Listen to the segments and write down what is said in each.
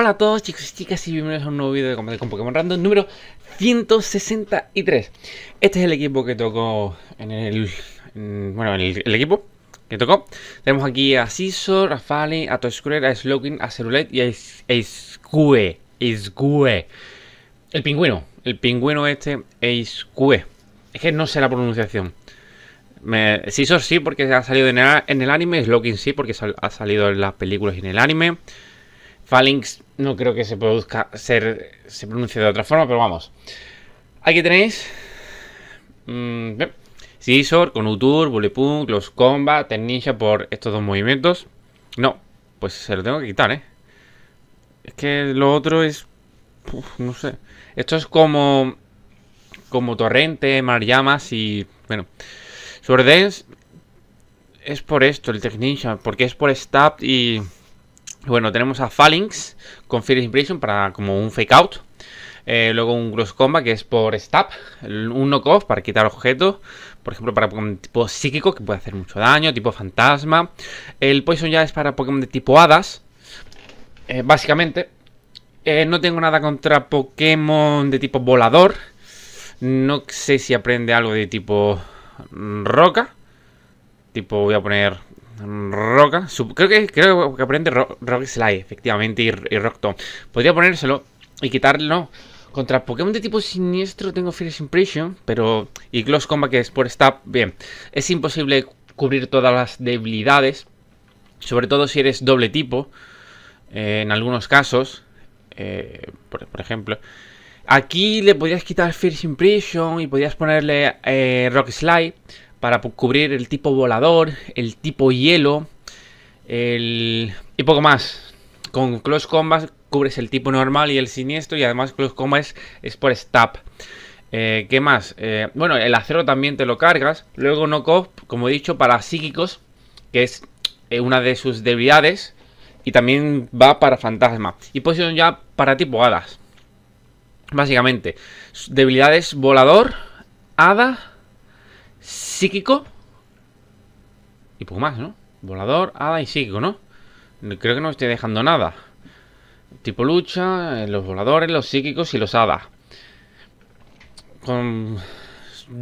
Hola a todos chicos y chicas y bienvenidos a un nuevo vídeo de combate con Pokémon Random número 163 Este es el equipo que tocó en el... bueno, el, equipo que tocó Tenemos aquí a Scizor, a Fale, a Toyscruel, a Slowking, a Cerulet y a Iskue El pingüino, el pingüino este, Iskue Es que no sé la pronunciación Scizor sí porque ha salido en el, anime, Slowking sí porque ha salido en las películas y en el anime Falinks, no creo que se produzca ser, se pronuncie de otra forma, pero vamos. Aquí tenéis. sí mm, Scissor, con Bullet Punk, los Combat, Ten por estos dos movimientos. No, pues se lo tengo que quitar, ¿eh? Es que lo otro es... no sé. Esto es como... Como Torrente, Mar Llamas y... Bueno. Sobre es por esto, el Tech porque es por Stab y... Bueno, tenemos a Phalanx con Fear Impression para como un fake out. Eh, luego un Gross Combat que es por Stab. Un Off para quitar objetos. Por ejemplo, para Pokémon de tipo psíquico que puede hacer mucho daño, tipo fantasma. El Poison ya es para Pokémon de tipo hadas. Eh, básicamente. Eh, no tengo nada contra Pokémon de tipo volador. No sé si aprende algo de tipo mm, roca. Tipo, voy a poner Roca. creo que creo que aprende Rock, Slide, efectivamente, y, Rock Tom. Podría ponérselo y quitarlo. Contra Pokémon de tipo siniestro tengo Fierce Impression, pero. Y Close Combat, que es por Stab. Bien, es imposible cubrir todas las debilidades. Sobre todo si eres doble tipo. Eh, en algunos casos. Eh, por, ejemplo. Aquí le podrías quitar Fierce Impression y podrías ponerle eh, Rock Slide para cubrir el tipo volador, el tipo hielo y poco más. Con Close Combat cubres el tipo normal y el siniestro y además Close Combat es, por stab. Eh, ¿Qué más? Eh, bueno, el acero también te lo cargas. Luego cop como he dicho, para psíquicos, que es eh, una de sus debilidades. Y también va para fantasma. Y posición ya para tipo hadas. Básicamente, debilidades volador, hada psíquico. Y poco más, ¿no? Volador, hada y psíquico, ¿no? Creo que no estoy dejando nada. Tipo lucha, eh, los voladores, los psíquicos y los Hada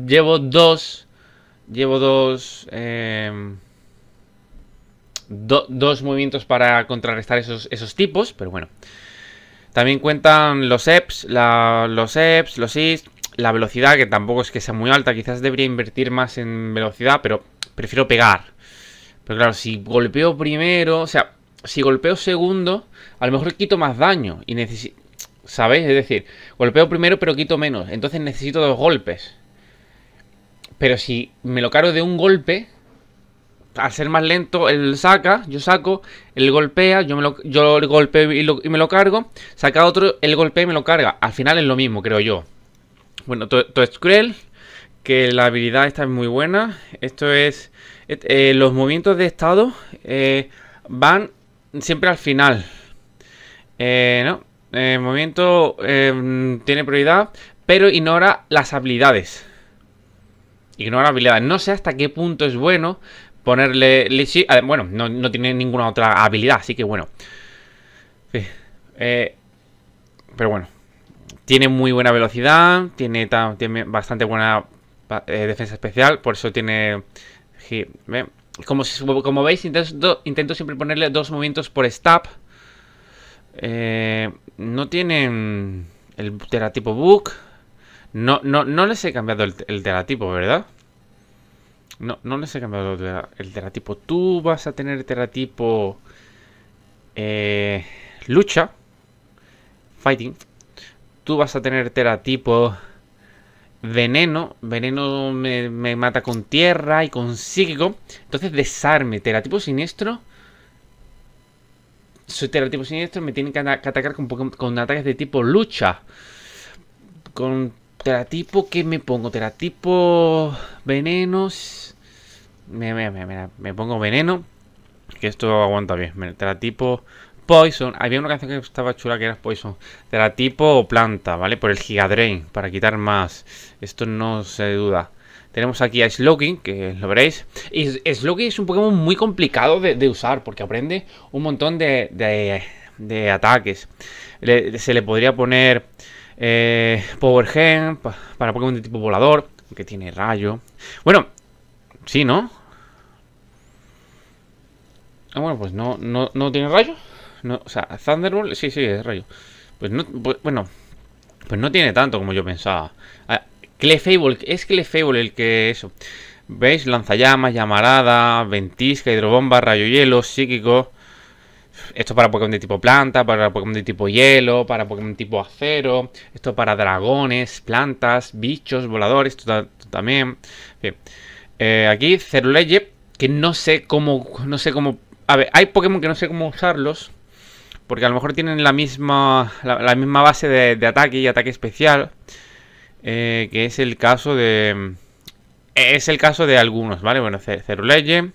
Llevo dos... Llevo dos... Eh, dos movimientos para contrarrestar esos, tipos, pero bueno. También cuentan los EPS, los EPS, los is la velocidad, que tampoco es que sea muy alta, quizás debería invertir más en velocidad, pero prefiero pegar. Pero claro, si golpeo primero, o sea, si golpeo segundo, a lo mejor quito más daño y necesito... ¿Sabes? Es decir, golpeo primero pero quito menos, entonces necesito dos golpes. Pero si me lo cargo de un golpe, al ser más lento, él saca, yo saco, él golpea, yo, me lo, yo golpeo y, y me lo cargo, saca otro, él golpea y me lo carga. Al final es lo mismo, creo yo. Bueno, todo to es cruel, que la habilidad está muy buena. Esto es... Eh, los movimientos de estado eh, van siempre al final. Eh, no, el eh, movimiento tiene prioridad, pero ignora las habilidades. Ignora habilidades. No sé hasta qué punto es bueno ponerle... Bueno, no, tiene ninguna otra habilidad, así que bueno. Sí. pero bueno. Tiene muy buena velocidad, tiene, bastante buena eh, defensa especial, por eso tiene... Como, veis, intento, siempre ponerle dos movimientos por stab. Eh, no tienen mm, el teratipo book. No, no, no les he cambiado el, teratipo, ¿verdad? No, no les he cambiado el, el teratipo. Tú vas a tener teratipo... Eh, lucha. Fighting tú vas a tener teratipo tipo veneno. Veneno me, me, mata con tierra y con psíquico. Entonces desarme. Teratipo siniestro. Soy teratipo siniestro. Me tienen que, atacar con, ataques de tipo lucha. Con tipo que me pongo. Teratipo venenos. Me, me, me, pongo veneno. Que esto aguanta bien. Teratipo Poison. Había una canción que estaba chula que era Poison. De la tipo planta, ¿vale? Por el Gigadrain, para quitar más. Esto no se duda. Tenemos aquí a Slowking, que lo veréis. Y Slowking es un Pokémon muy complicado de, usar, porque aprende un montón de, ataques. se le podría poner eh, Power Gem para Pokémon de tipo volador, que tiene rayo. Bueno, sí, ¿no? Ah, bueno, pues no, no tiene rayo o sea, Thunderbolt, sí, sí, es rayo. Pues no, bueno, pues no tiene tanto como yo pensaba. Clefable, es Clefable el que eso. ¿Veis? Lanzallamas, llamarada, ventisca, hidrobomba, rayo hielo, psíquico. Esto para Pokémon de tipo planta, para Pokémon de tipo hielo, para Pokémon de tipo acero. Esto para dragones, plantas, bichos, voladores. Esto, también. Bien. Eh, aquí, Ceruleye, que no sé cómo. No sé cómo. A ver, hay Pokémon que no sé cómo usarlos. Porque a lo mejor tienen la misma, la, misma base de, ataque y ataque especial. Eh, que es el caso de... Es el caso de algunos, ¿vale? Bueno, Zero Legend.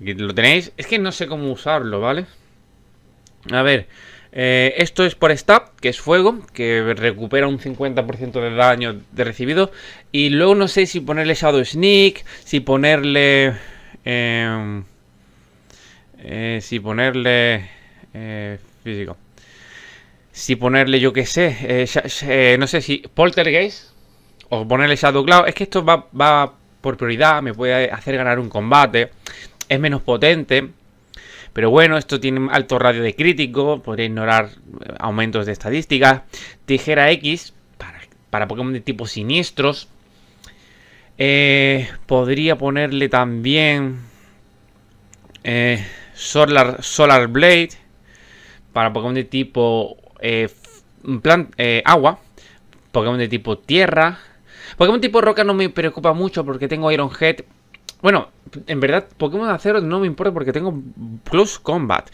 Aquí lo tenéis. Es que no sé cómo usarlo, ¿vale? A ver. Eh, esto es por stab, que es fuego, que recupera un 50% de daño de recibido. Y luego no sé si ponerle Shadow Sneak, si ponerle... Eh, si ponerle físico. Si ponerle, yo qué sé, eh, eh, no sé si Poltergeist o ponerle Shadow Cloud, es que esto va, por prioridad, me puede hacer ganar un combate, es menos potente. Pero bueno, esto tiene alto radio de crítico, podría ignorar eh, aumentos de estadísticas. Tijera X, para, Pokémon de tipo siniestros. podría ponerle también Solar, Solar Blade para Pokémon de tipo eh, eh, agua, Pokémon de tipo tierra. Pokémon tipo roca no me preocupa mucho porque tengo Iron Head. Bueno, en verdad, Pokémon de acero no me importa porque tengo Close Combat.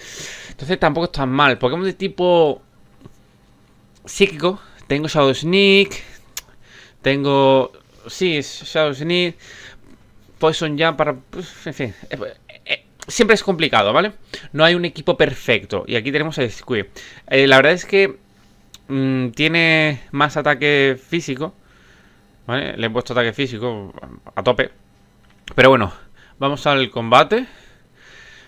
Entonces tampoco es mal. Pokémon de tipo psíquico, tengo Shadow Sneak. Tengo... Sí, Shadow Sneak. Poison Jam para... Pues, en fin, eh, siempre es complicado, ¿vale? No hay un equipo perfecto. Y aquí tenemos a Squid. Eh, la verdad es que mm, tiene más ataque físico. ¿Vale? Le he puesto ataque físico a tope. Pero bueno, vamos al combate.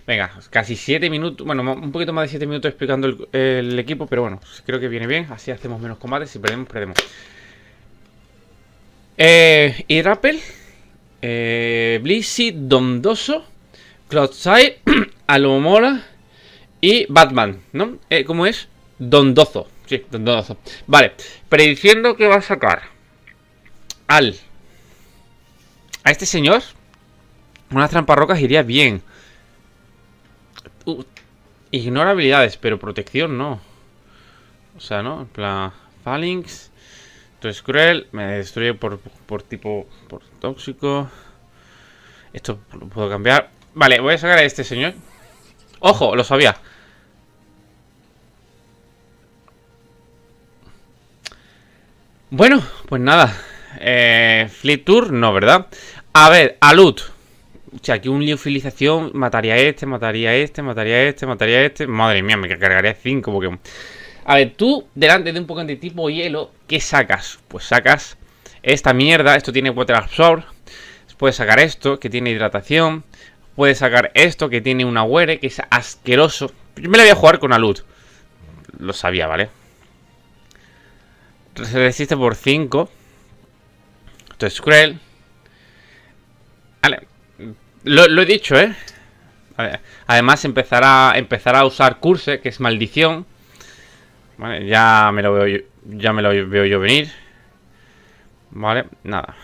Venga, casi 7 minutos, bueno, un poquito más de 7 minutos explicando el, equipo, pero bueno, creo que viene bien, así hacemos menos combates, si perdemos, perdemos. Eh, y Rappel eh, Dondoso, Cloudside, Alomora y Batman, ¿no? Eh, ¿Cómo es? Dondozo. Sí, Dondozo. Vale, prediciendo que va a sacar al... A este señor, Una trampas rocas iría bien. Uh, ignora habilidades, pero protección no. O sea, ¿no? En plan, Phalanx. es cruel, me destruye por, por tipo por tóxico. Esto lo puedo cambiar. Vale, voy a sacar a este señor. ¡Ojo! Lo sabía. Bueno, pues nada. Eh, flip Tour, no, ¿verdad? A ver, Alut. O sea, aquí un liofilización mataría a este, mataría a este, mataría a este, mataría a este. Madre mía, me cargaría 5 Pokémon. A ver, tú, delante de un Pokémon de tipo hielo, ¿qué sacas? Pues sacas esta mierda. Esto tiene Water Absorb. Puedes sacar esto, que tiene hidratación. Puede sacar esto que tiene una huere, que es asqueroso. Yo me lo voy a jugar con Alud. Lo sabía, ¿vale? resiste por 5. Esto es cruel. Vale. Lo, he dicho, ¿eh? Además empezará, empezará a usar curse, que es maldición. Vale, ya me lo veo yo, ya me lo veo yo venir. Vale, nada.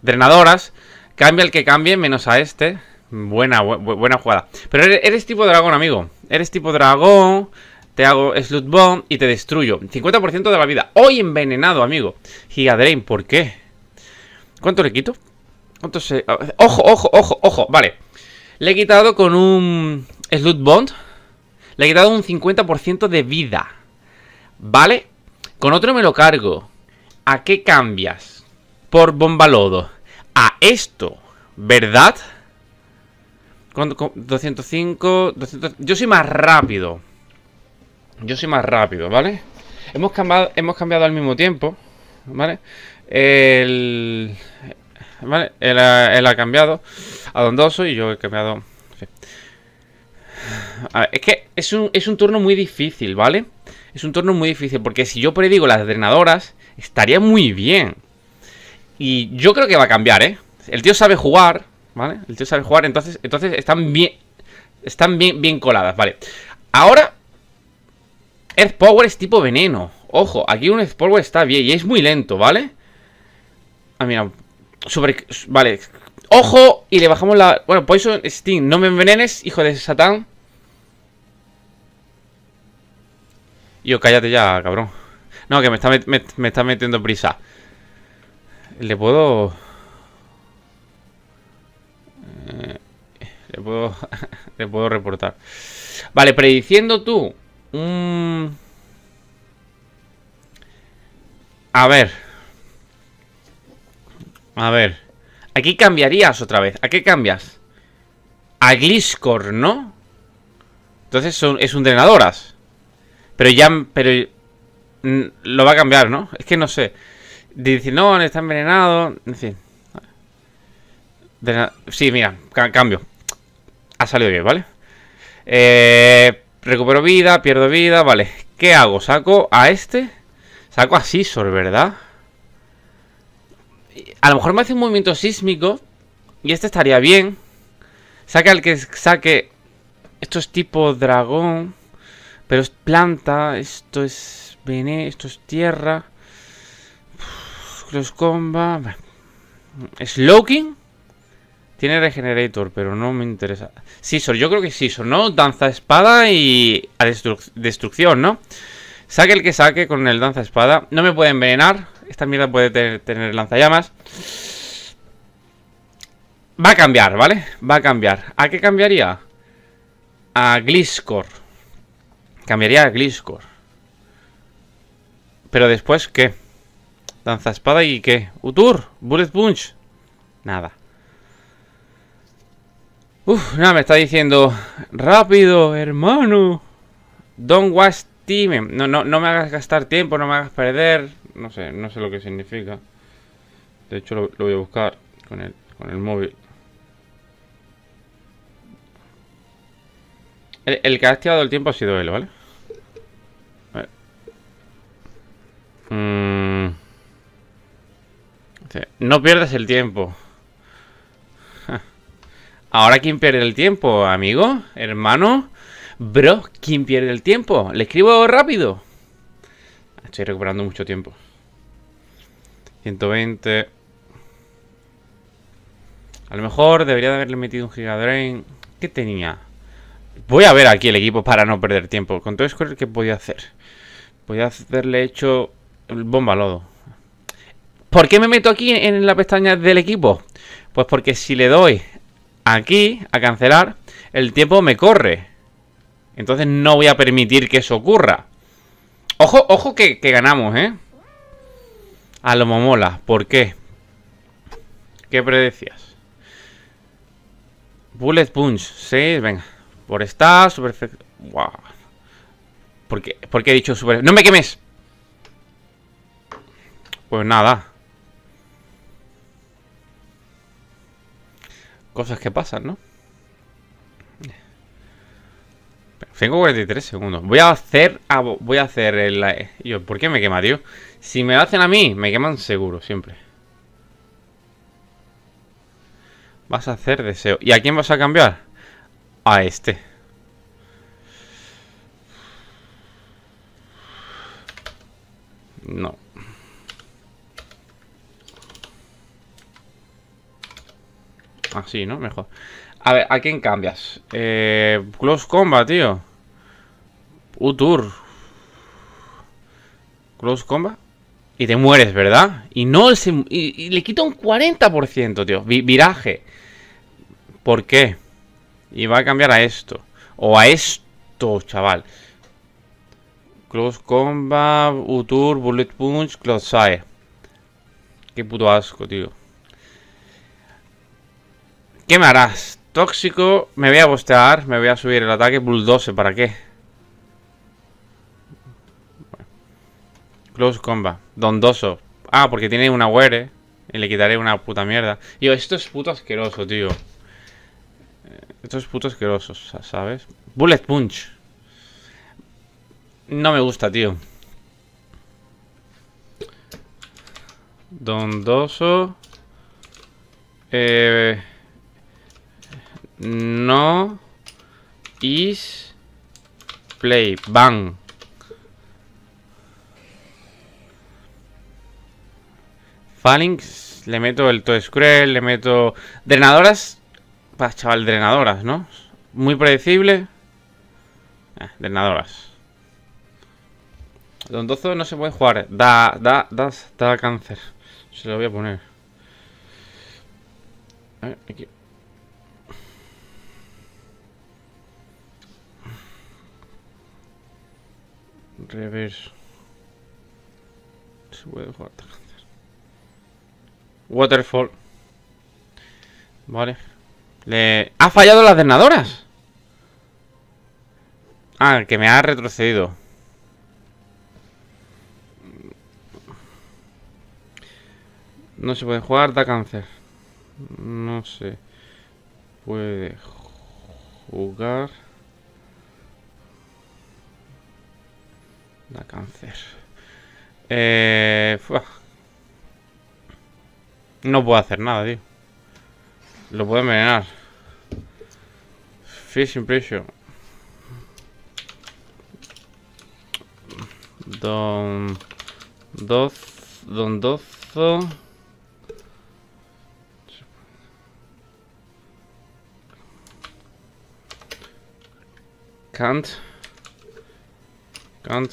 Drenadoras. Cambia el que cambie, menos a este. Buena, buena jugada. Pero eres, tipo dragón, amigo. Eres tipo dragón. Te hago Slut Bomb y te destruyo. 50% de la vida. Hoy envenenado, amigo. Gigadrain, ¿por qué? ¿Cuánto le quito? ¿Cuánto se...? ¡Ojo, ojo, ojo, ojo! Vale. Le he quitado con un Slut Bond. Le he quitado un 50% de vida. ¿Vale? Con otro me lo cargo. ¿A qué cambias? Por bombalodo. A esto. ¿Verdad? 205, 200... Yo soy más rápido. Yo soy más rápido, ¿vale? Hemos cambiado, hemos cambiado al mismo tiempo, ¿vale? El... ¿Vale? Él ha, cambiado a Dondoso y yo he cambiado... es que es un, es un turno muy difícil, ¿vale? Es un turno muy difícil porque si yo predigo las drenadoras, estaría muy bien. Y yo creo que va a cambiar, ¿eh? El tío sabe jugar, ¿Vale? El tío sabe jugar, entonces, entonces están bien. Están bien, bien coladas, vale. Ahora. Earth Power es tipo veneno. Ojo, aquí un Earth Power está bien y es muy lento, ¿vale? Ah, mira. Sobre. Vale. Ojo, y le bajamos la. Bueno, Poison Sting, no me envenenes, hijo de Satán. Yo, cállate ya, cabrón. No, que me está, me está metiendo prisa. Le puedo. Eh, le, puedo, le puedo reportar. Vale, prediciendo tú. A ver. A ver. Aquí cambiarías otra vez. ¿A qué cambias? A Gliscor, ¿no? Entonces son, es un drenadoras. Pero ya... Pero... Lo va a cambiar, ¿no? Es que no sé. Dice, no, está envenenado. En fin sí, mira, cambio. Ha salido bien, ¿vale? Eh, recupero vida, pierdo vida, vale. ¿Qué hago? ¿Saco a este? Saco a Sisor, ¿verdad? A lo mejor me hace un movimiento sísmico y este estaría bien. Saca al que saque... Esto es tipo dragón, pero es planta, esto es vené, esto es tierra. Cross comba. Slowking. Tiene Regenerator, pero no me interesa. Scissor, yo creo que Scissor, ¿no? Danza Espada y a destrucción, ¿no? Saque el que saque con el Danza Espada. No me puede envenenar. Esta mierda puede tener, tener lanzallamas. Va a cambiar, ¿vale? Va a cambiar. ¿A qué cambiaría? A Gliscor. Cambiaría a Gliscor. Pero después, ¿qué? Danza espada y ¿qué? Utur, Bullet Punch. Nada. Uf, nada, me está diciendo Rápido, hermano Don't waste time no, no, no me hagas gastar tiempo, no me hagas perder No sé, no sé lo que significa De hecho, lo, voy a buscar con el, móvil el, que ha activado el tiempo ha sido él, ¿vale? Mm. no pierdas el tiempo Ahora, ¿quién pierde el tiempo, amigo? ¿Hermano? Bro, ¿quién pierde el tiempo? ¿Le escribo rápido? Ah, estoy recuperando mucho tiempo. 120. A lo mejor debería de haberle metido un gigadrain. ¿Qué tenía? Voy a ver aquí el equipo para no perder tiempo. Con todo Square, ¿qué podía hacer? a hacerle hecho el bomba lodo. ¿Por qué me meto aquí en la pestaña del equipo? Pues porque si le doy aquí, a cancelar, el tiempo me corre. Entonces no voy a permitir que eso ocurra. Ojo, ojo que, ganamos, ¿eh? A lo momola. ¿Por qué? ¿Qué predecías? Bullet Punch. Sí, venga. Por estar, super... Wow. ¿Por qué, he dicho super... ¡No me quemes! Pues nada. Cosas que pasan, ¿no? Tengo 43 segundos. Voy a hacer... Ah, voy a hacer el... Eh, ¿por qué me quema, tío? Si me lo hacen a mí, me queman seguro, siempre. Vas a hacer deseo. ¿Y a quién vas a cambiar? A este. No. Así, ¿no? Mejor. A ver, ¿a quién cambias? Eh, Close Combat, tío. Utur. Close Combat. Y te mueres, ¿verdad? Y no le quita un 40%, tío. viraje. ¿Por qué? Y va a cambiar a esto. O a esto, chaval. Close Combat, Utur, Bullet Punch, Close Eye. Qué puto asco, tío. ¿Qué me harás? Tóxico, me voy a bostear, me voy a subir el ataque. Bulldoze, ¿para qué? Close combat. Dondoso. Ah, porque tiene una were. Eh. Y le quitaré una puta mierda. Yo, esto es puto asqueroso, tío. Eh, esto es puto asqueroso, ¿sabes? Bullet Punch. No me gusta, tío. Dondoso. Eh... No is play. Bang. Phalanx. Le meto el Toe Scroll, le meto... Drenadoras. Va chaval, drenadoras, ¿no? Muy predecible. Drenadoras ah, drenadoras. Dondozo no se puede jugar. Da, da, da, da cáncer. Se lo voy a poner. A ver, aquí. Reverso Se puede jugar. Waterfall. Vale. Le... ¡Ha fallado las drenadoras! Ah, que me ha retrocedido. No se puede jugar, da cáncer. No se puede jugar. Da cáncer. Eh, no puedo hacer nada, tío. Lo puedo envenenar. Fish impression. Don... Doz... Don Dozo... Can't... Can't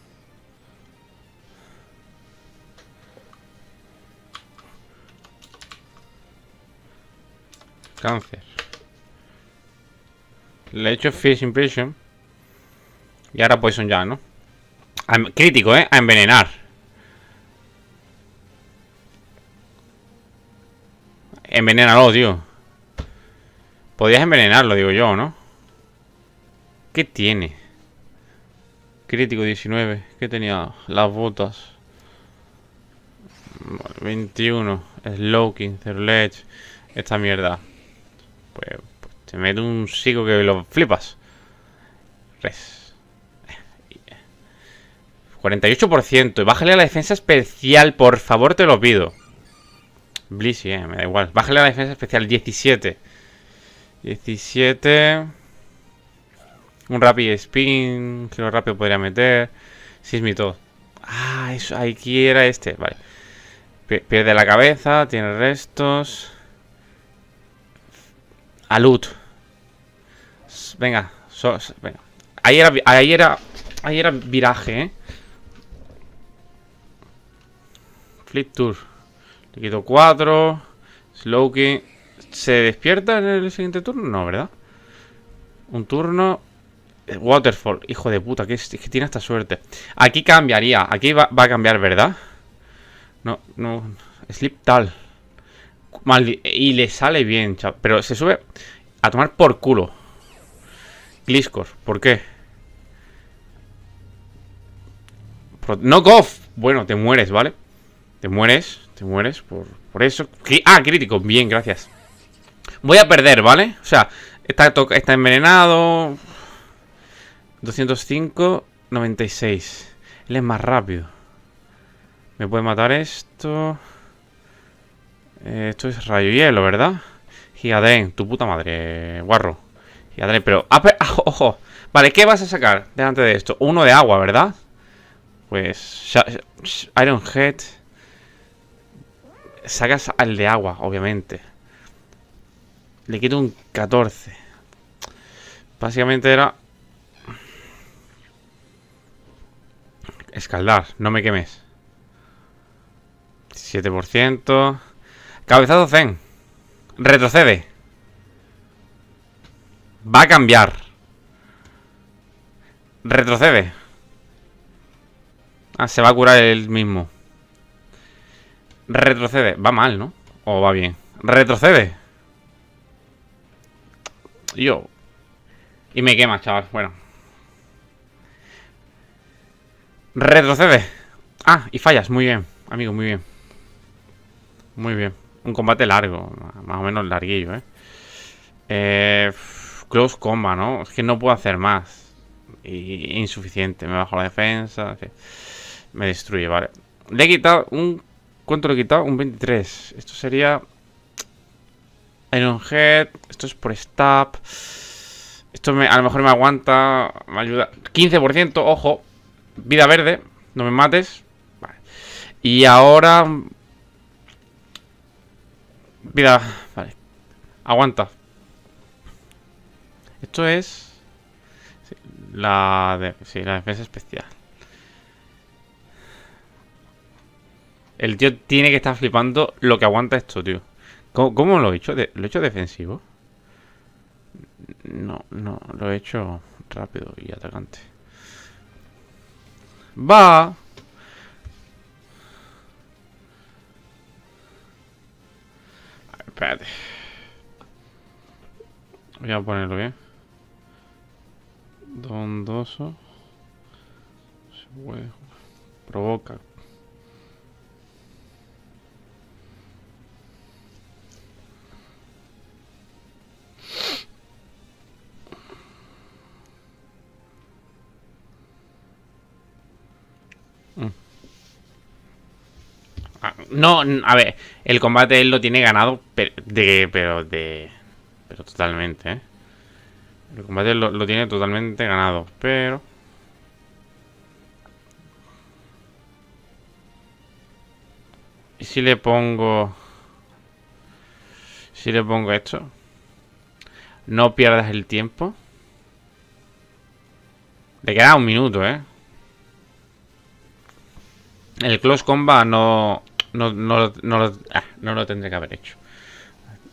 Cáncer. Le he hecho Fierce Impression. Y ahora Poison ya, ¿no? crítico, ¿eh? A envenenar. Envenénalo, tío. Podías envenenarlo, digo yo, ¿no? ¿Qué tiene? Crítico 19. ¿Qué tenía? Las botas. 21. Slow, 15. Esta mierda. Pues, te pues, mete un sigo que lo flipas. Res. 48%. Bájale a la defensa especial, por favor, te lo pido. Bliss, eh, me da igual. Bájale a la defensa especial, 17. 17. Un Rapid Spin, que lo rápido podría meter. Sismito. Ah, eso, aquí era este, vale. Pierde la cabeza, tiene restos. A Venga, Ahí era, ahí era, ahí era viraje, ¿eh? Flip Tour. le quito slow Slowkey. ¿Se despierta en el siguiente turno? No, ¿verdad? Un turno. Waterfall. Hijo de puta, que, tiene esta suerte. Aquí cambiaría. Aquí va, a cambiar, ¿verdad? No, no. Sleep Tal. Y le sale bien, chaval. Pero se sube a tomar por culo. Gliscor, ¿por qué? No Goff. Bueno, te mueres, ¿vale? Te mueres, te mueres por, por eso. Ah, crítico. Bien, gracias. Voy a perder, ¿vale? O sea, está, está envenenado. 205, 96. Él es más rápido. Me puede matar esto. Eh, esto es rayo hielo, ¿verdad? Gigadén, tu puta madre, guarro. Gigadén, pero... Ah, ah, ¡Ojo! Vale, ¿qué vas a sacar delante de esto? Uno de agua, ¿verdad? Pues... Iron Head... Sacas al de agua, obviamente. Le quito un 14. Básicamente era... Escaldar, no me quemes. 7%. Cabezado Zen. Retrocede. Va a cambiar. Retrocede. Ah, se va a curar él mismo. Retrocede. Va mal, ¿no? O va bien. Retrocede. Yo. Y me quema, chaval. Bueno. Retrocede. Ah, y fallas. Muy bien, amigo, muy bien. Muy bien. Un combate largo, más o menos larguillo, ¿eh? eh close combat, ¿no? Es que no puedo hacer más. insuficiente. Me bajo la defensa. Me destruye, vale. Le he quitado un... ¿Cuánto le he quitado? Un 23. Esto sería... Iron Head. Esto es por stab. Esto a lo mejor me aguanta. Me ayuda. 15%, ojo. Vida verde. No me mates. Vale. Y ahora Vida, vale. Aguanta. Esto es... la, de... la defensa especial. El tío tiene que estar flipando lo que aguanta esto, tío. ¿Cómo, cómo lo he hecho? ¿Lo he hecho defensivo? No, no, lo he hecho rápido y atacante. ¡Va! Voy a ponerlo bien. Dondoso. Se puede Provoca. Ah, no, a ver, el combate él lo tiene ganado, pero de, pero, de, pero totalmente, ¿eh? El combate lo, lo tiene totalmente ganado, pero... ¿Y si le pongo... Si le pongo esto? No pierdas el tiempo. Le queda un minuto, ¿eh? El close combat no no, no, no lo ah, tendré que haber hecho.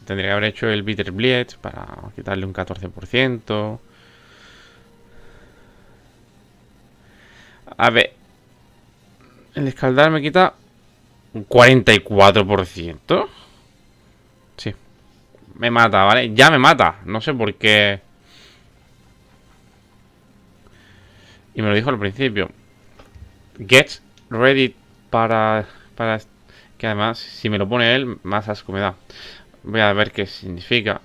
Tendría que haber hecho el Bitter Bleed para quitarle un 14%. A ver. El escaldar me quita un 44%. Sí. Me mata, ¿vale? Ya me mata. No sé por qué. Y me lo dijo al principio. Get ready para, para que además, si me lo pone él, más asco me da. Voy a ver qué significa.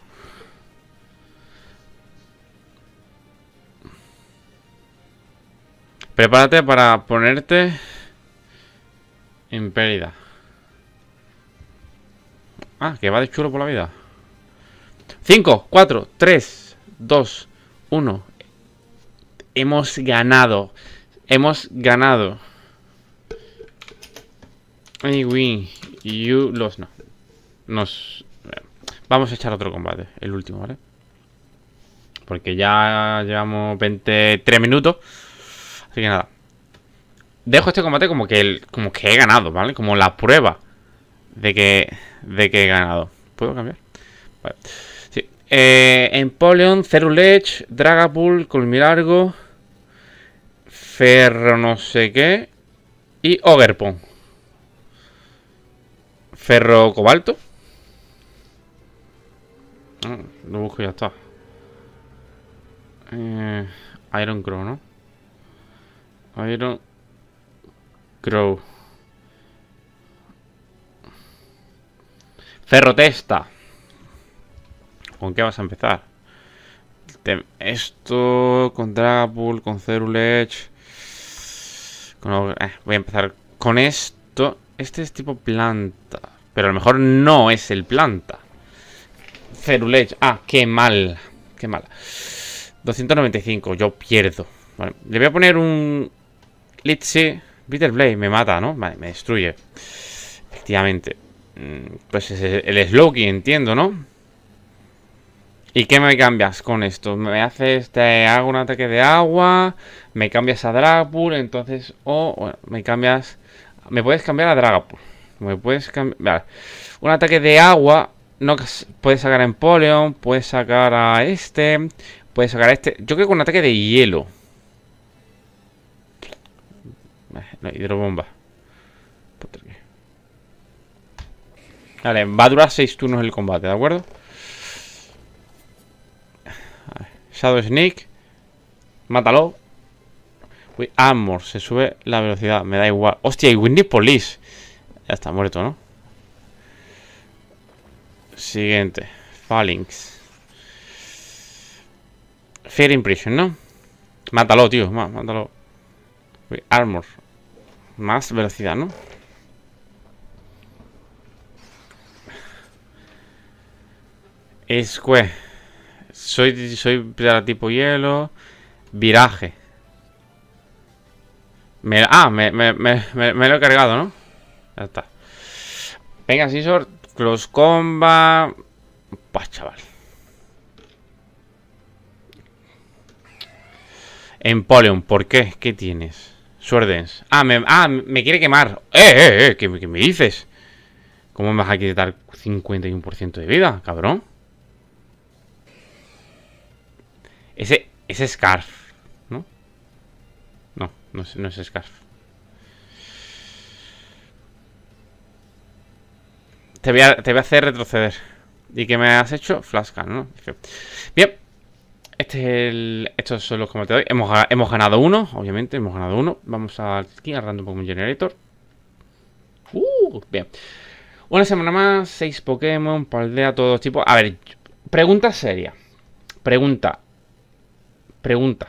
Prepárate para ponerte en pérdida. Ah, que va de chulo por la vida. 5, 4, 3, 2, 1. Hemos ganado. Hemos ganado los Nos... Vamos a echar otro combate, el último, ¿vale? Porque ya llevamos 23 minutos. Así que nada. Dejo este combate como que, como que he ganado, ¿vale? Como la prueba de que, de que he ganado. ¿Puedo cambiar? Vale. Sí. Eh, Empoleon, Cerulech, Dragapult, Colmilargo, Ferro no sé qué y Ogerpon. Ferro cobalto. No ah, lo busco ya está. Eh, Iron Crow, ¿no? Iron Crow. Ferro testa. ¿Con qué vas a empezar? Esto con Dragapult, con Cerulech. Con... Eh, voy a empezar con esto. Este es tipo planta. Pero a lo mejor no es el planta. Cerulech. Ah, qué mal. Qué mala 295. Yo pierdo. Le voy a poner un... peter blade Me mata, ¿no? Vale, me destruye. Efectivamente. Mm, pues es el Sloki, entiendo, ¿no? ¿Y qué me cambias con esto? Me haces, te hago un ataque de agua, me cambias a Dragapult, entonces, o, bueno, me cambias, me puedes cambiar a Dragapult. Me puedes cambiar... Un ataque de agua. No, puedes sacar a Empoleon. Puedes sacar a este. Puedes sacar a este. Yo creo que un ataque de hielo. No, hidrobomba. Vale, va a durar 6 turnos el combate, ¿de acuerdo? Shadow sneak Mátalo. Uy, se sube la velocidad, me da igual. Hostia, y Windy Police. Ya está muerto, ¿no? Siguiente. Phalanx. Fear Impression, ¿no? Mátalo, tío. mátalo. Armor. Más velocidad, ¿no? Escue. Soy, soy tipo hielo. Viraje. ah, me lo he cargado, ¿no? Venga, sisor, Close comba. Pues, chaval. Empoleon, ¿por qué? ¿Qué tienes? Suerdens. Ah, me, ah, me quiere quemar. ¡Eh, eh, eh! ¿Qué, me dices? ¿Cómo me vas a quitar 51% de vida, cabrón? Ese, ese Scarf, ¿no? No, no no es Scarf. Te voy a, hacer retroceder. ¿Y qué me has hecho? Flasca, ¿no? Bien. Este es el, estos son los que te doy. Hemos, ganado uno, obviamente. Hemos ganado uno. Vamos aquí al Random Pokémon Generator. Uh, bien. Una semana más, seis Pokémon, paldea, todos tipos. A ver, pregunta seria. Pregunta. Pregunta.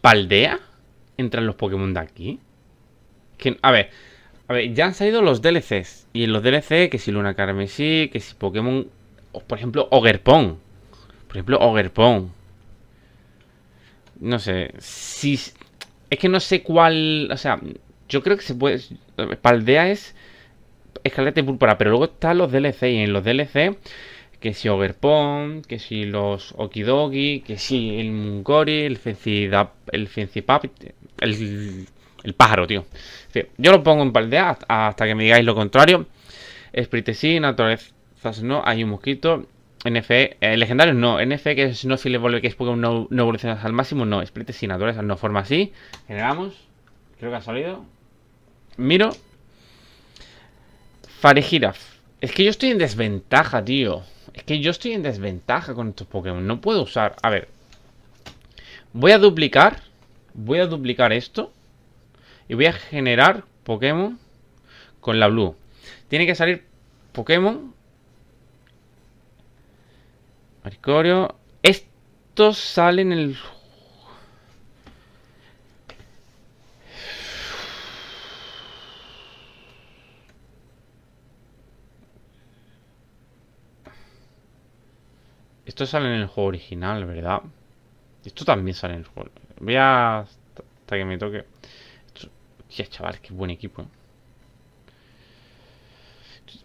¿Paldea? ¿Entran los Pokémon de aquí? a ver ya han salido los DLCs. Y en los DLC, que si Luna Carmesí, que si Pokémon. por ejemplo, Ogerpon. Por ejemplo, Ogerpon. No sé. Si. Es que no sé cuál. O sea, yo creo que se puede. Paldea es. Escaleta y púrpura. Pero luego están los DLC. Y en los DLC. Que si Overpon, que si los Okidogi, que si el Mungori, el Fencipap, el, el, el pájaro, tío. Yo lo pongo en paldea hasta que me digáis lo contrario. Sprite sí, naturalezas no, hay un mosquito. NFE, eh, Legendario legendarios no, NFE que es no si le vuelve que es Pokémon no, no evolucionas al máximo, no, Sprite sí, naturalezas no, forma así. Generamos, creo que ha salido. Miro. Farejiraf. Es que yo estoy en desventaja, tío. Es que yo estoy en desventaja con estos Pokémon. No puedo usar. A ver. Voy a duplicar. Voy a duplicar esto. Y voy a generar Pokémon con la Blue. Tiene que salir Pokémon. Maricorio. Estos salen el... Esto sale en el juego original, ¿verdad? Esto también sale en el juego. Voy a... Hasta que me toque... Hostia, chaval, qué buen equipo,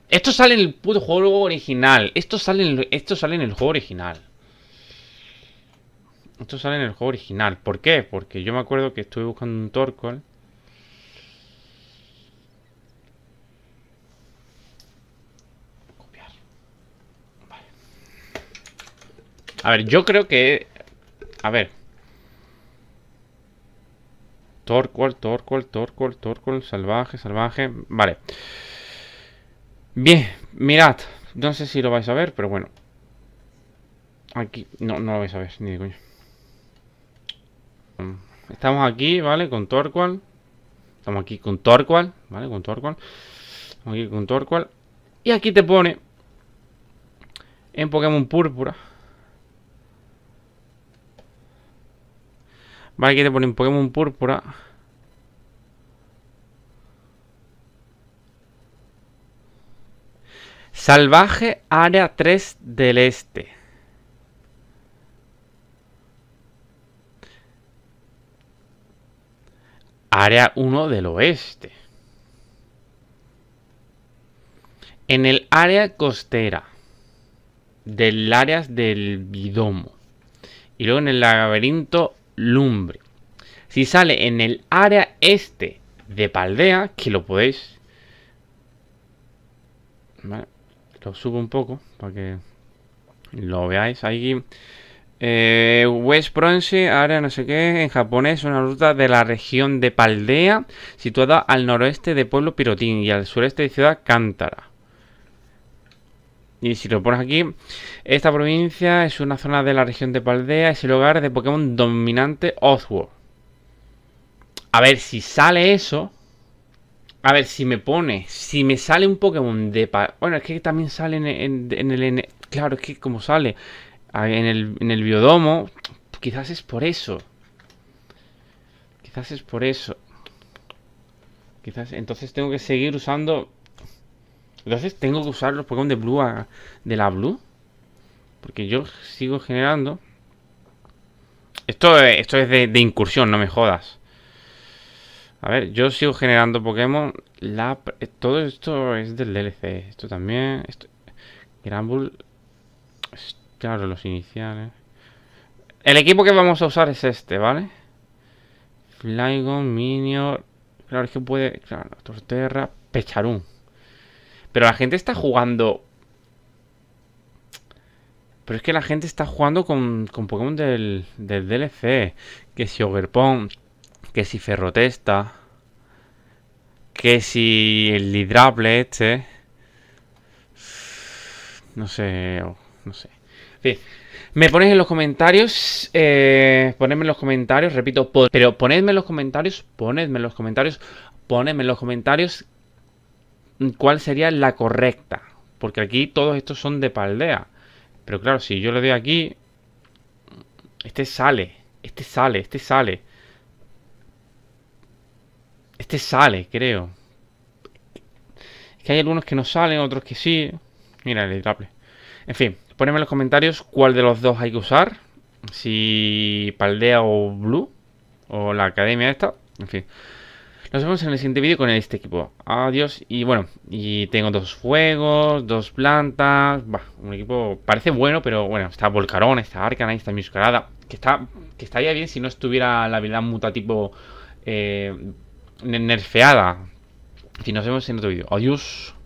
Esto sale en el juego original. Esto sale en, esto sale en el juego original. Esto sale en el juego original. ¿Por qué? Porque yo me acuerdo que estuve buscando un Torkoal. A ver, yo creo que... A ver. Torqual, Torqual, Torqual, Torqual, salvaje, salvaje. Vale. Bien, mirad. No sé si lo vais a ver, pero bueno. Aquí, no, no lo vais a ver, ni de coño. Estamos aquí, ¿vale? Con Torqual. Estamos aquí con Torqual, ¿vale? Con Torqual. Estamos aquí con Torqual. Y aquí te pone en Pokémon Púrpura Vale, aquí te ponen Pokémon púrpura. Salvaje área 3 del este. Área 1 del oeste. En el área costera. Del área del bidomo. Y luego en el laberinto lumbre. Si sale en el área este de Paldea, que lo podéis... lo subo un poco para que lo veáis ahí. Eh, West Bronze, área no sé qué, en japonés, una ruta de la región de Paldea, situada al noroeste de Pueblo Pirotín y al sureste de Ciudad Cántara. Y si lo pones aquí, esta provincia es una zona de la región de Paldea, es el hogar de Pokémon dominante Oswald. A ver si sale eso. A ver si me pone, si me sale un Pokémon de... Bueno, es que también sale en, el... claro, es que como sale en el, en el biodomo, quizás es por eso. Quizás es por eso. Quizás entonces tengo que seguir usando entonces tengo que usar los Pokémon de Blue de la Blue. Porque yo sigo generando. Esto, esto es de, incursión, no me jodas. A ver, yo sigo generando Pokémon. La, eh, todo esto es del DLC. Esto también. Esto, Granbull. Claro, los iniciales. El equipo que vamos a usar es este, ¿vale? Flygon, Minior. Claro, es que puede. Claro, Torterra, Pecharun. Pero la gente está jugando... Pero es que la gente está jugando con, con Pokémon del, DLC. Que si overpon que si Ferrotesta, que si el Lidrable este. No sé, no sé. En fin, me pones en los comentarios, eh, ponedme en los comentarios, repito, pero ponedme en los comentarios, ponedme en los comentarios, ponedme en los comentarios cuál sería la correcta. Porque aquí todos estos son de paldea. Pero claro, si yo le doy aquí, este sale, este sale, este sale. Este sale, creo. Es que hay algunos que no salen, otros que sí. Mira, el editable. En fin, ponedme en los comentarios cuál de los dos hay que usar. Si Paldea o Blue. O la academia esta. En fin. Nos vemos en el siguiente vídeo con este equipo. Adiós. Y bueno, y tengo dos fuegos, dos plantas. un equipo parece bueno, pero bueno, está Volcarón, está Arcana, está Miscarada. Que está que estaría bien si no estuviera la habilidad muta tipo eh, nerfeada. Y nos vemos en otro vídeo. Adiós.